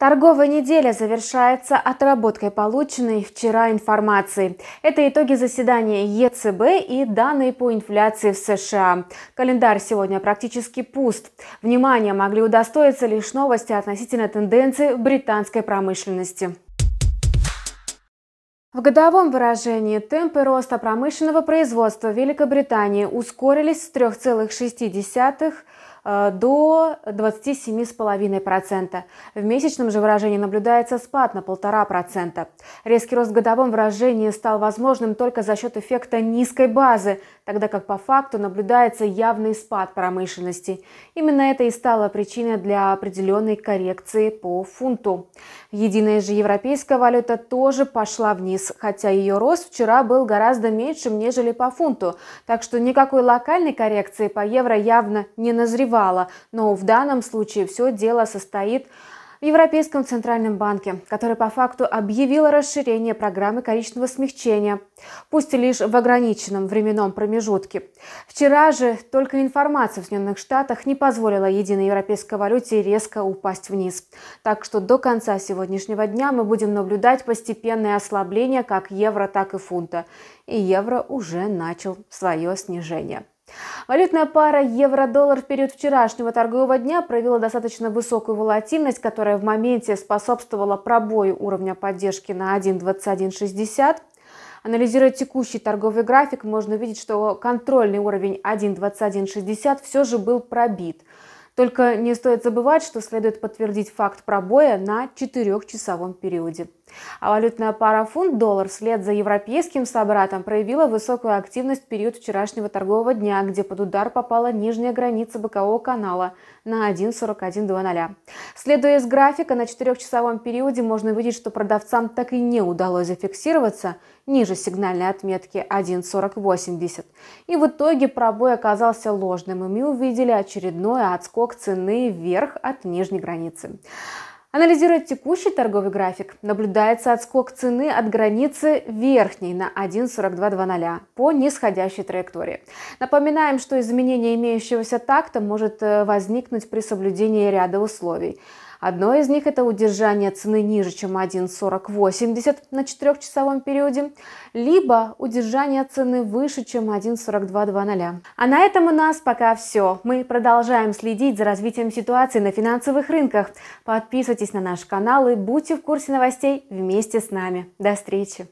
Торговая неделя завершается отработкой полученной вчера информации. Это итоги заседания ЕЦБ и данные по инфляции в США. Календарь сегодня практически пуст. Внимание могли удостоиться лишь новости относительно тенденций британской промышленности. В годовом выражении темпы роста промышленного производства Великобритании ускорились с 3,6 Э, до 27,5%. В месячном же выражении наблюдается спад на 1,5%. Резкий рост в годовом выражении стал возможным только за счет эффекта низкой базы, тогда как по факту наблюдается явный спад промышленности. Именно это и стало причиной для определенной коррекции по фунту. Единая же европейская валюта тоже пошла вниз, хотя ее рост вчера был гораздо меньшим, нежели по фунту, так что никакой локальной коррекции по евро явно не назревало, но в данном случае все дело состоит в в Европейском центральном банке, который по факту объявил расширение программы коричневого смягчения, пусть и лишь в ограниченном временном промежутке. Вчера же только информация в Соединенных Штатах не позволила единой европейской валюте резко упасть вниз. Так что до конца сегодняшнего дня мы будем наблюдать постепенное ослабление как евро, так и фунта. И евро уже начал свое снижение. Валютная пара евро-доллар в период вчерашнего торгового дня провела достаточно высокую волатильность, которая в моменте способствовала пробою уровня поддержки на 1.2160. Анализируя текущий торговый график, можно увидеть, что контрольный уровень 1.2160 все же был пробит. Только не стоит забывать, что следует подтвердить факт пробоя на 4-часовом периоде. А валютная пара фунт-доллар вслед за европейским собратом проявила высокую активность в период вчерашнего торгового дня, где под удар попала нижняя граница бокового канала на 1,4120. Следуя из графика, на четырехчасовом периоде можно видеть, что продавцам так и не удалось зафиксироваться ниже сигнальной отметки 1.40.80. И в итоге пробой оказался ложным, и мы увидели очередной отскок цены вверх от нижней границы. Анализируя текущий торговый график, наблюдается отскок цены от границы верхней на 1.4200 по нисходящей траектории. Напоминаем, что изменение имеющегося такта может э, возникнуть при соблюдении ряда условий. Одно из них – это удержание цены ниже, чем 1,4080 на 4-часовом периоде, либо удержание цены выше, чем 1,4220. А на этом у нас пока все. Мы продолжаем следить за развитием ситуации на финансовых рынках. Подписывайтесь на наш канал и будьте в курсе новостей вместе с нами. До встречи!